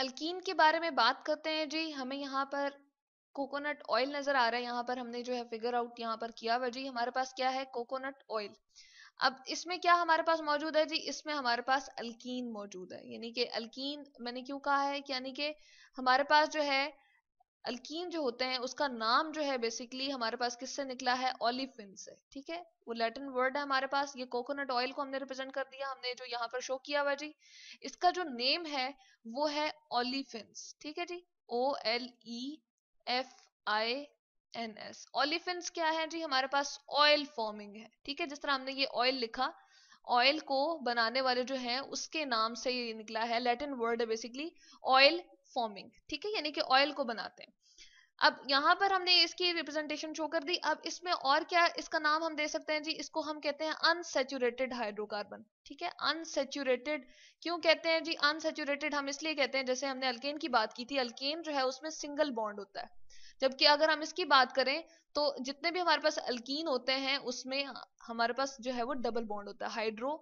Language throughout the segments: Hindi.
अल्कीन के बारे में बात करते हैं जी हमें यहाँ पर कोकोनट ऑयल नजर आ रहा है यहाँ पर हमने जो है फिगर आउट यहाँ पर किया हुआ जी हमारे पास क्या है कोकोनट ऑयल अब इसमें क्या हमारे पास मौजूद है जी इसमें हमारे पास अल्कीन मौजूद है यानी कि अल्कीन मैंने क्यों कहा है यानी कि हमारे पास जो है अल्कीन जो होते हैं उसका नाम जो है बेसिकली हमारे पास किससे निकला है ऑलिफिन से ठीक है वो लैटिन वर्ड है हमारे पास ये कोकोनट ऑयल को हमने रिप्रेजेंट कर दिया हमने जो यहाँ पर शो किया हुआ जी इसका जो नेम है वो है ऑलिफिन ठीक है जी O L E F I N S olefin क्या है जी हमारे पास ऑयल फॉर्मिंग है ठीक है जिस तरह हमने ये ऑयल लिखा ऑयल को बनाने वाले जो है उसके नाम से ये निकला है लैटिन वर्ड है बेसिकली ऑयल फॉर्मिंग ठीक है यानी कि ऑयल को बनाते हैं अब यहाँ पर हमने इसकी रिप्रेजेंटेशन शो कर दी अब इसमें और क्या इसका नाम हम दे सकते हैं जी इसको हम कहते हैं अनसेचुरेटेड हाइड्रोकार्बन ठीक है अनसेचुरेटेड क्यों कहते हैं जी अनसेचुरेटेड हम इसलिए कहते हैं जैसे हमने अल्केन की बात की थी अल्केन जो है उसमें सिंगल बॉन्ड होता है जबकि अगर हम इसकी बात करें तो जितने भी हमारे पास अल्कीन होते हैं उसमें हमारे पास जो है वो डबल बॉन्ड होता है हाइड्रो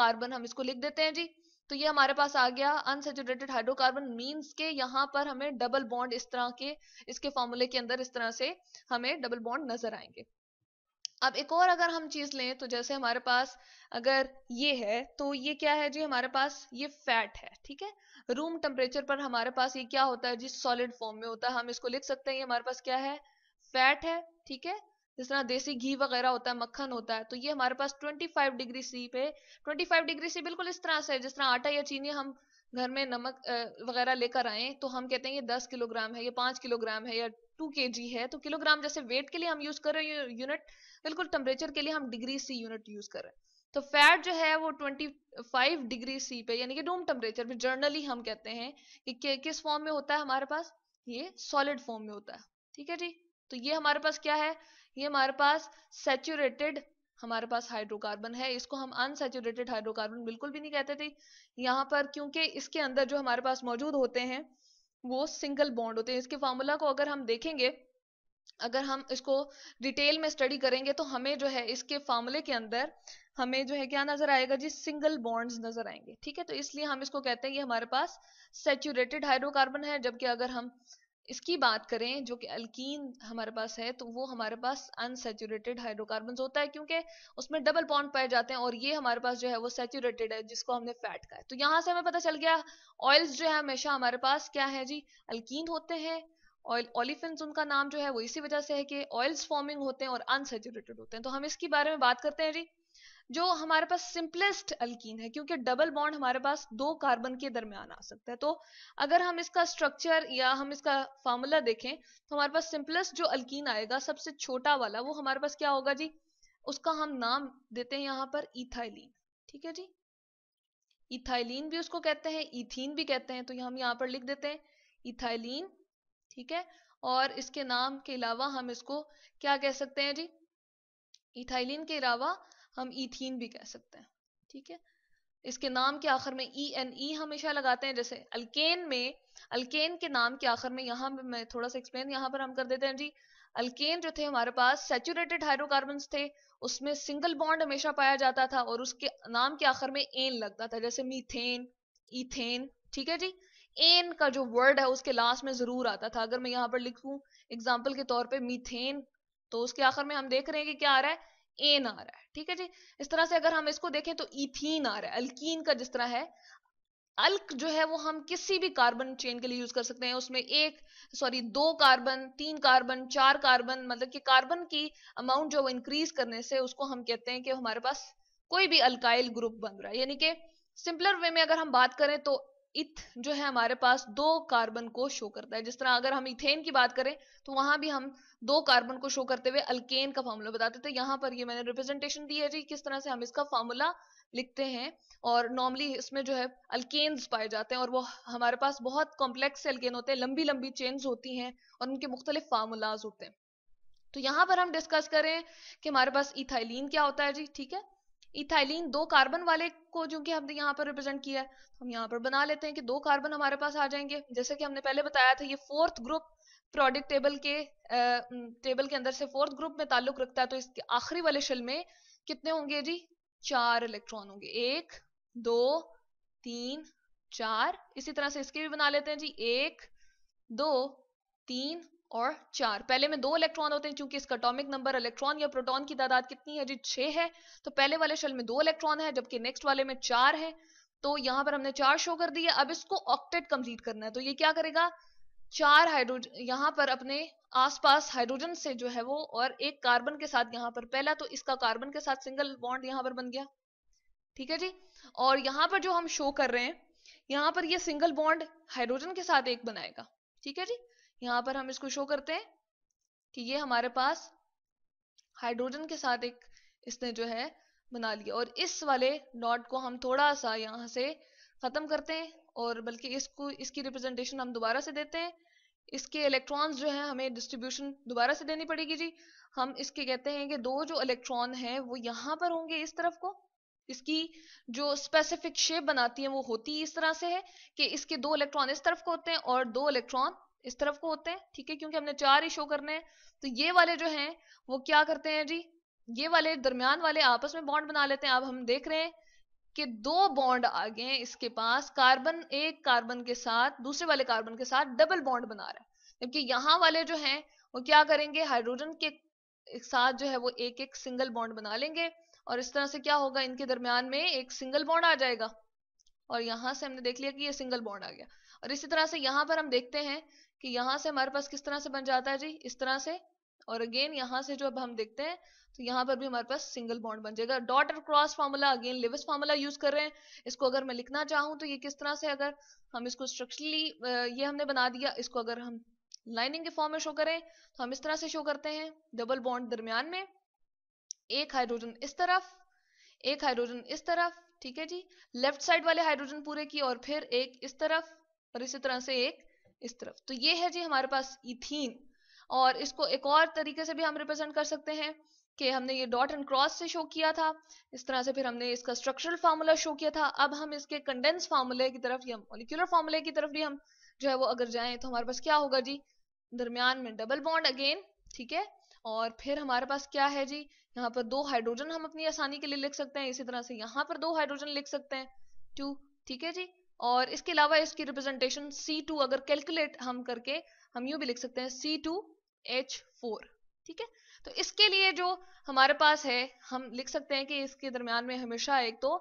कार्बन हम इसको लिख देते हैं जी तो ये हमारे पास आ गया अनसेचुरेटेड हाइड्रोकार्बन मीन्स के यहाँ पर हमें डबल बॉन्ड इस तरह के इसके फॉर्मूले के अंदर इस तरह से हमें डबल बॉन्ड नजर आएंगे अब एक और अगर हम चीज लें तो जैसे हमारे पास अगर ये है तो ये क्या है जी हमारे पास ये फैट है ठीक है रूम टेम्परेचर पर हमारे पास ये क्या होता है जी सॉलिड फॉर्म में होता है हम इसको लिख सकते हैं ये हमारे पास क्या है फैट है ठीक है जिस तरह देसी घी वगैरह होता है मक्खन होता है तो ये हमारे पास 25 डिग्री सी पे 25 डिग्री सी बिल्कुल इस तरह से जिस तरह आटा या चीनी हम घर में नमक वगैरह लेकर आए तो हम कहते हैं ये दस किलोग्राम है ये पांच किलोग्राम है या टू के है तो किलोग्राम जैसे वेट के लिए हम यूज कर रहे हैं यूनिट बिल्कुल टेम्परेचर के लिए हम डिग्री सी यूनिट यूज कर रहे हैं तो फैट जो है वो 25 डिग्री सी पे यानी कि रूम टेम्परेचर पे जर्नली हम कहते हैं कि किस फॉर्म में होता है हमारे पास ये सॉलिड फॉर्म में होता है ठीक है जी तो ये हमारे पास क्या है ये हमारे पास सेचुरेटेड हमारे पास हाइड्रोकार्बन है इसको हम अनसेचुरेटेड हाइड्रोकार्बन बिल्कुल भी नहीं कहते थे यहाँ पर क्योंकि इसके अंदर जो हमारे पास मौजूद होते हैं वो सिंगल बॉन्ड होते हैं इसके फार्मूला को अगर हम देखेंगे अगर हम इसको डिटेल में स्टडी करेंगे तो हमें जो है इसके फार्मूले के अंदर हमें जो है क्या नजर आएगा जी सिंगल बॉन्ड्स नजर आएंगे ठीक है तो इसलिए हम इसको कहते हैं ये हमारे पास सेचुरेटेड हाइड्रोकार्बन है जबकि अगर हम इसकी बात करें जो कि अल्कीन हमारे पास है तो वो हमारे पास अनसेचुरेटेड हाइड्रोकार्बन होता है क्योंकि उसमें डबल बॉन्ड पाए जाते हैं और ये हमारे पास जो है वो सेचुरेटेड है जिसको हमने फैट कहा है तो यहाँ से हमें पता चल गया ऑयल्स जो है हमेशा हमारे पास क्या है जी अल्कीन होते हैं ऑयल ऑलिफिन उनका नाम जो है वो इसी वजह से है कि ऑयल्स फॉर्मिंग होते हैं और अनसेचुरेटेड होते हैं तो हम इसके बारे में बात करते हैं जी जो हमारे पास सिंपलेस्ट अल्कीन है क्योंकि डबल बॉन्ड हमारे पास दो कार्बन के दरमियान आ सकता है तो अगर हम इसका स्ट्रक्चर या हम इसका फार्मूला देखें तो हमारे पास सिंपलेस्ट जो अल्कीन आएगा सबसे छोटा वाला वो हमारे पास क्या होगा जी उसका हम नाम देते हैं यहाँ पर इथाइलिन ठीक है जी इथाइलिन भी उसको कहते हैं इथिन भी कहते हैं तो हम यहाँ पर लिख देते हैं इथाइलिन ठीक है और इसके नाम के अलावा हम इसको क्या कह सकते हैं जी इथाइलिन के अलावा हम इथीन भी कह सकते हैं ठीक है इसके नाम के आखिर में ई एन ई हमेशा लगाते हैं जैसे अल्केन में अल्केन के नाम के आखिर में यहाँ मैं थोड़ा सा एक्सप्लेन यहाँ पर हम कर देते हैं जी अल्केन जो थे हमारे पास सेचुरेटेड हाइड्रोकार्बन थे उसमें सिंगल बॉन्ड हमेशा पाया जाता था और उसके नाम के आखिर में एन लगता था जैसे मीथेन इथेन ठीक है जी एन का जो वर्ड है उसके लास्ट में जरूर आता था अगर मैं यहाँ पर लिखूं एग्जाम्पल के तौर पर मीथेन तो उसके आखिर में हम देख रहे हैं कि क्या आ रहा है एन आ रहा है ठीक है जी इस तरह से अगर हम इसको देखें तो इथीन आ रहा है अल्कीन का जिस तरह है अल्क जो है वो हम किसी भी कार्बन चेन के लिए यूज कर सकते हैं उसमें एक सॉरी दो कार्बन तीन कार्बन चार कार्बन मतलब कि कार्बन की अमाउंट जो इंक्रीज करने से उसको हम कहते हैं कि हमारे पास कोई भी अल्काइल ग्रुप बन रहा है यानी कि सिंपलर वे में अगर हम बात करें तो इथ जो है हमारे पास दो कार्बन को शो करता है जिस तरह अगर हम इथेन की बात करें तो वहां भी हम दो कार्बन को शो करते हुए अल्केन का फॉर्मूला बताते थे यहाँ पर ये मैंने रिप्रेजेंटेशन दी है जी किस तरह से हम इसका फॉर्मूला लिखते हैं और नॉर्मली इसमें जो है अल्केन पाए जाते हैं और वो हमारे पास बहुत कॉम्प्लेक्स अल्केन होते हैं लंबी लंबी चेन्स होती हैं और उनके मुख्तलिफ फार्मूलाज होते हैं तो यहाँ पर हम डिस्कस करें कि हमारे पास इथाइलिन क्या होता है जी ठीक है इथाइलिन दो कार्बन वाले को जो कि हमने यहाँ पर रिप्रेजेंट किया है तो हम यहाँ पर बना लेते हैं कि दो कार्बन हमारे पास आ जाएंगे जैसे कि हमने पहले बताया था ये फोर्थ ग्रुप प्रोडक्ट टेबल के टेबल के अंदर से फोर्थ ग्रुप में ताल्लुक रखता है तो इसके आखिरी वाले शिल में कितने होंगे जी चार इलेक्ट्रॉन होंगे एक दो तीन चार इसी तरह से इसके भी बना लेते हैं जी एक दो तीन और चार पहले में दो इलेक्ट्रॉन होते हैं क्योंकि इसका अटोमिक नंबर इलेक्ट्रॉन या प्रोटॉन की तादाद कितनी है जी छह है तो पहले वाले शेल में दो इलेक्ट्रॉन है जबकि नेक्स्ट वाले में चार है तो यहाँ पर हमने चार शो कर दिया अब इसको ऑक्टेट कंप्लीट करना है तो ये क्या करेगा चार हाइड्रोजन यहाँ पर अपने आसपास हाइड्रोजन से जो है वो और एक कार्बन के साथ यहाँ पर पहला तो इसका कार्बन के साथ सिंगल बॉन्ड यहाँ पर बन गया ठीक है जी और यहाँ पर जो हम शो कर रहे हैं यहाँ पर ये सिंगल बॉन्ड हाइड्रोजन के साथ एक बनाएगा ठीक है जी यहाँ पर हम इसको शो करते हैं कि ये हमारे पास हाइड्रोजन के साथ एक इसने जो है बना लिया और इस वाले डॉट को हम थोड़ा सा यहाँ से ख़त्म करते हैं और बल्कि इसको इसकी रिप्रेजेंटेशन हम दोबारा से देते हैं इसके इलेक्ट्रॉन्स जो है हमें डिस्ट्रीब्यूशन दोबारा से देनी पड़ेगी जी हम इसके कहते हैं कि दो जो इलेक्ट्रॉन हैं वो यहाँ पर होंगे इस तरफ को इसकी जो स्पेसिफिक शेप बनाती है वो होती इस तरह से है कि इसके दो इलेक्ट्रॉन इस तरफ को होते हैं और दो इलेक्ट्रॉन इस तरफ को होते हैं ठीक है क्योंकि हमने चार ही शो करने हैं तो ये वाले जो हैं वो क्या करते हैं जी ये वाले दरमियान वाले आपस में बॉन्ड बना लेते हैं अब हम देख रहे हैं कि दो बॉन्ड आ गए इसके पास कार्बन एक कार्बन के साथ दूसरे वाले कार्बन के साथ डबल बॉन्ड बना रहा है जबकि यहाँ वाले जो हैं वो क्या करेंगे हाइड्रोजन के साथ जो है वो एक एक सिंगल बॉन्ड बना लेंगे और इस तरह से क्या होगा इनके दरमियान में एक सिंगल बॉन्ड आ जाएगा और यहां से हमने देख लिया कि ये सिंगल बॉन्ड आ गया और इसी तरह से यहां पर हम देखते हैं कि यहाँ से हमारे पास किस तरह से बन जाता है जी इस तरह से और अगेन यहाँ से जो अब हम देखते हैं तो यहाँ पर भी हमारे पास सिंगल बॉन्ड बन जाएगा डॉट और cross formula again Lewis formula use कर रहे हैं इसको अगर मैं लिखना चाहूँ तो ये किस तरह से अगर हम इसको स्ट्रक्चरली ये हमने बना दिया इसको अगर हम लाइनिंग के फॉर्म में शो करें तो हम इस तरह से शो करते हैं डबल बॉन्ड दरमियान में एक हाइड्रोजन इस तरफ एक हाइड्रोजन इस तरफ ठीक है जी लेफ्ट साइड वाले हाइड्रोजन पूरे की और फिर एक इस तरफ और इसी तरह से एक इस तरफ तो ये है जी हमारे पास इथीन और इसको एक और तरीके से भी हम रिप्रेजेंट कर सकते हैं कि हमने ये डॉट एंड क्रॉस से शो किया था इस तरह से फिर हमने इसका स्ट्रक्चरल फार्मूला शो किया था अब हम इसके कंडेंस फार्मूले की तरफ या मोलिकुलर फार्मूले की तरफ भी हम जो है वो अगर जाएं तो हमारे पास क्या होगा जी दरमियान में डबल बॉन्ड अगेन ठीक है और फिर हमारे पास क्या है जी यहाँ पर दो हाइड्रोजन हम अपनी आसानी के लिए लिख सकते हैं इसी तरह से यहाँ पर दो हाइड्रोजन लिख सकते हैं टू ठीक है जी और इसके अलावा इसकी रिप्रेजेंटेशन C2 अगर कैलकुलेट हम करके हम यूं भी लिख सकते हैं C2H4 ठीक है तो इसके लिए जो हमारे पास है हम लिख सकते हैं कि इसके दरमियान में हमेशा एक तो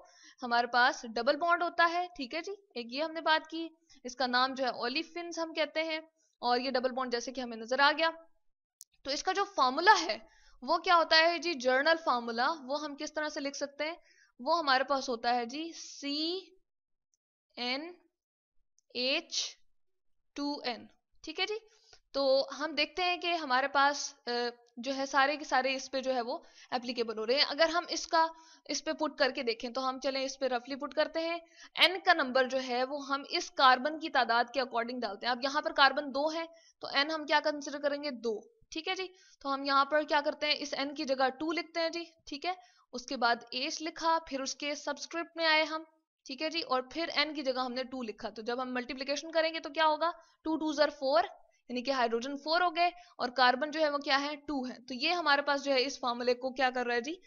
हमारे पास डबल बॉन्ड होता है ठीक है जी एक ये हमने बात की इसका नाम जो है ओलिफिन हम कहते हैं और ये डबल बॉन्ड जैसे कि हमें नजर आ गया तो इसका जो फार्मूला है वो क्या होता है जी जर्नल फार्मूला वो हम किस तरह से लिख सकते हैं वो हमारे पास होता है जी C N H two N ठीक है जी तो हम देखते हैं कि हमारे पास जो है सारे के सारे इस पे जो है वो एप्लीकेबल हो रहे हैं अगर हम इसका इस पे पुट करके देखें तो हम चलें इस पे रफली पुट करते हैं एन का नंबर जो है वो हम इस कार्बन की तादाद के अकॉर्डिंग डालते हैं अब यहाँ पर कार्बन दो है तो एन हम क्या कंसिडर करेंगे दो ठीक है जी तो हम यहाँ पर क्या करते हैं इस एन की जगह टू लिखते हैं जी ठीक है उसके बाद एच लिखा फिर उसके सब्सक्रिप्ट में आए हम ठीक है जी और फिर एन की जगह हमने टू लिखा तो जब हम मल्टीप्लीकेशन करेंगे तो क्या होगा टू टू जर फोर यानी कि हाइड्रोजन फोर हो गए और कार्बन जो है वो क्या है टू है तो ये हमारे पास जो है इस फॉर्मूले को क्या कर रहा है जी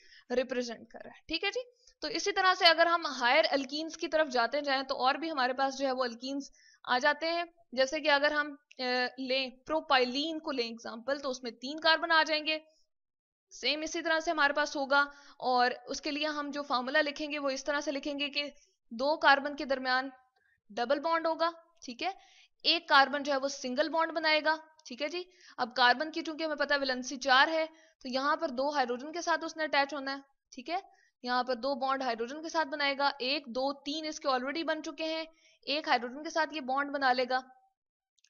रिप्रेजेंट कर रहा है ठीक है जी तो इसी तरह से अगर हम हायर अल्कीन्स की तरफ जाते जाएं तो और भी हमारे पास जो है वो अल्कीन्स आ जाते हैं जैसे कि अगर हम लें प्रोपाइलिन को लें एग्जाम्पल तो उसमें तीन कार्बन आ जाएंगे सेम इसी तरह से हमारे पास होगा और उसके लिए हम जो फार्मूला लिखेंगे वो इस तरह से लिखेंगे कि दो कार्बन के दरमियान डबल बॉन्ड होगा ठीक है एक कार्बन जो है वो सिंगल बॉन्ड बनाएगा ठीक है जी अब कार्बन की चूंकि हमें पता विलंसी चार है तो यहाँ पर दो हाइड्रोजन के साथ उसने अटैच होना है ठीक है यहाँ पर दो बॉन्ड हाइड्रोजन के साथ बनाएगा एक दो तीन इसके ऑलरेडी बन चुके हैं एक हाइड्रोजन के साथ ये बॉन्ड बना लेगा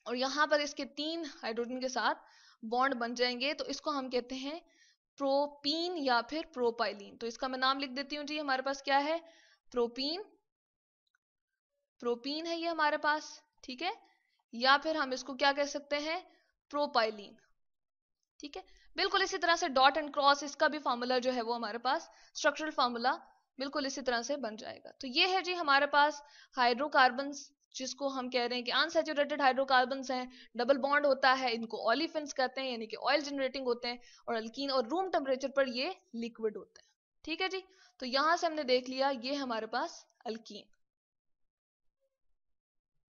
और यहाँ पर इसके तीन हाइड्रोजन के साथ बॉन्ड बन जाएंगे तो इसको हम कहते हैं प्रोपीन या फिर प्रोपाइलिन तो इसका मैं नाम लिख देती हूँ जी हमारे पास क्या है प्रोपीन प्रोपीन है ये हमारे पास ठीक है या फिर हम इसको क्या कह सकते हैं प्रोपाइलिन ठीक है बिल्कुल इसी तरह से डॉट एंड क्रॉस इसका भी फार्मूला जो है वो हमारे पास स्ट्रक्चरल फार्मूला बिल्कुल इसी तरह से बन जाएगा तो ये है जी हमारे पास हाइड्रोकार्बन जिसको हम कह रहे हैं कि अनसेचुरेटेड हाइड्रोकार्बन हैं डबल बॉन्ड होता है इनको ऑलिफेंस कहते हैं यानी कि ऑयल जनरेटिंग होते हैं और अल्कीन और रूम टेम्परेचर पर ये लिक्विड होते हैं ठीक है जी तो यहां से हमने देख लिया ये हमारे पास अल्कीन